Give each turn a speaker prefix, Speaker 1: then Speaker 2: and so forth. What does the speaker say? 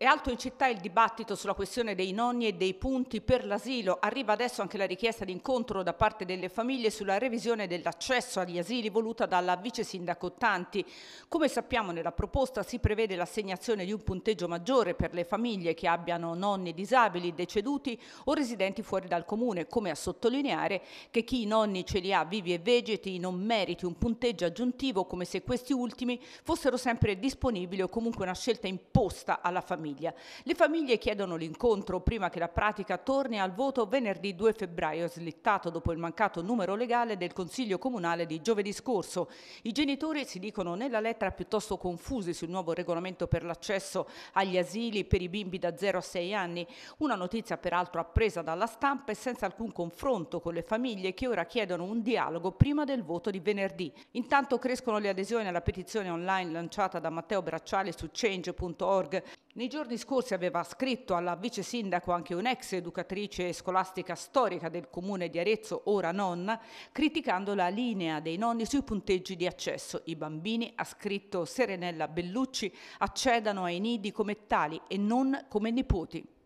Speaker 1: È alto in città il dibattito sulla questione dei nonni e dei punti per l'asilo. Arriva adesso anche la richiesta di incontro da parte delle famiglie sulla revisione dell'accesso agli asili voluta dalla vice sindaco Tanti. Come sappiamo nella proposta si prevede l'assegnazione di un punteggio maggiore per le famiglie che abbiano nonni disabili, deceduti o residenti fuori dal comune, come a sottolineare che chi i nonni ce li ha vivi e vegeti non meriti un punteggio aggiuntivo come se questi ultimi fossero sempre disponibili o comunque una scelta imposta alla famiglia famiglia. Le famiglie chiedono l'incontro prima che la pratica torni al voto venerdì 2 febbraio, slittato dopo il mancato numero legale del Consiglio Comunale di giovedì scorso. I genitori si dicono nella lettera piuttosto confusi sul nuovo regolamento per l'accesso agli asili per i bimbi da 0 a 6 anni, una notizia peraltro appresa dalla stampa e senza alcun confronto con le famiglie che ora chiedono un dialogo prima del voto di venerdì. Intanto crescono le adesioni alla petizione online lanciata da Matteo Bracciale su change.org nei giorni scorsi aveva scritto alla vice sindaco anche un'ex educatrice scolastica storica del comune di Arezzo, ora nonna, criticando la linea dei nonni sui punteggi di accesso. I bambini, ha scritto Serenella Bellucci, accedano ai nidi come tali e non come nipoti.